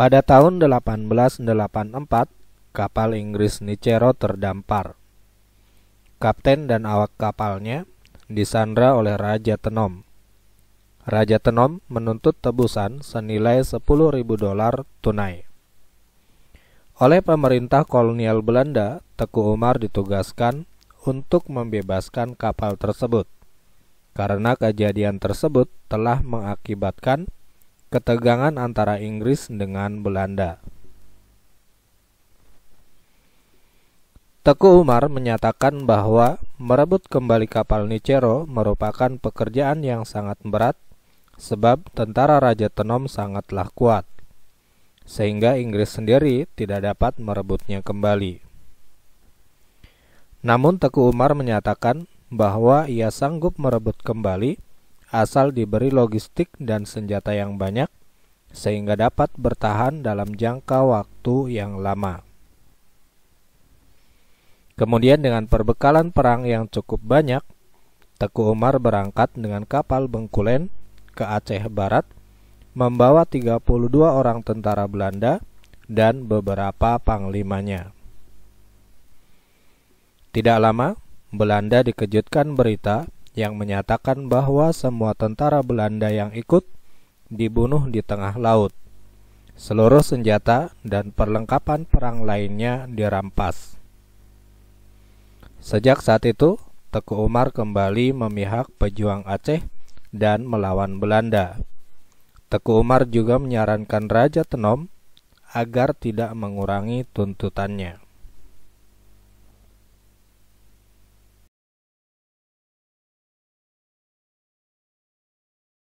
Pada tahun 1884, kapal Inggris Nicero terdampar. Kapten dan awak kapalnya disandra oleh Raja Tenom. Raja Tenom menuntut tebusan senilai 10.000 dolar tunai. Oleh pemerintah kolonial Belanda, Teku Umar ditugaskan untuk membebaskan kapal tersebut karena kejadian tersebut telah mengakibatkan ketegangan antara Inggris dengan Belanda. Teku Umar menyatakan bahwa merebut kembali kapal Nicero merupakan pekerjaan yang sangat berat sebab tentara Raja Tenom sangatlah kuat, sehingga Inggris sendiri tidak dapat merebutnya kembali. Namun Teku Umar menyatakan bahwa ia sanggup merebut kembali asal diberi logistik dan senjata yang banyak, sehingga dapat bertahan dalam jangka waktu yang lama. Kemudian dengan perbekalan perang yang cukup banyak, Teku Umar berangkat dengan kapal Bengkulen ke Aceh Barat, membawa 32 orang tentara Belanda dan beberapa panglimanya. Tidak lama, Belanda dikejutkan berita yang menyatakan bahwa semua tentara Belanda yang ikut dibunuh di tengah laut. Seluruh senjata dan perlengkapan perang lainnya dirampas. Sejak saat itu, Teku Umar kembali memihak pejuang Aceh dan melawan Belanda. Teku Umar juga menyarankan Raja Tenom agar tidak mengurangi tuntutannya.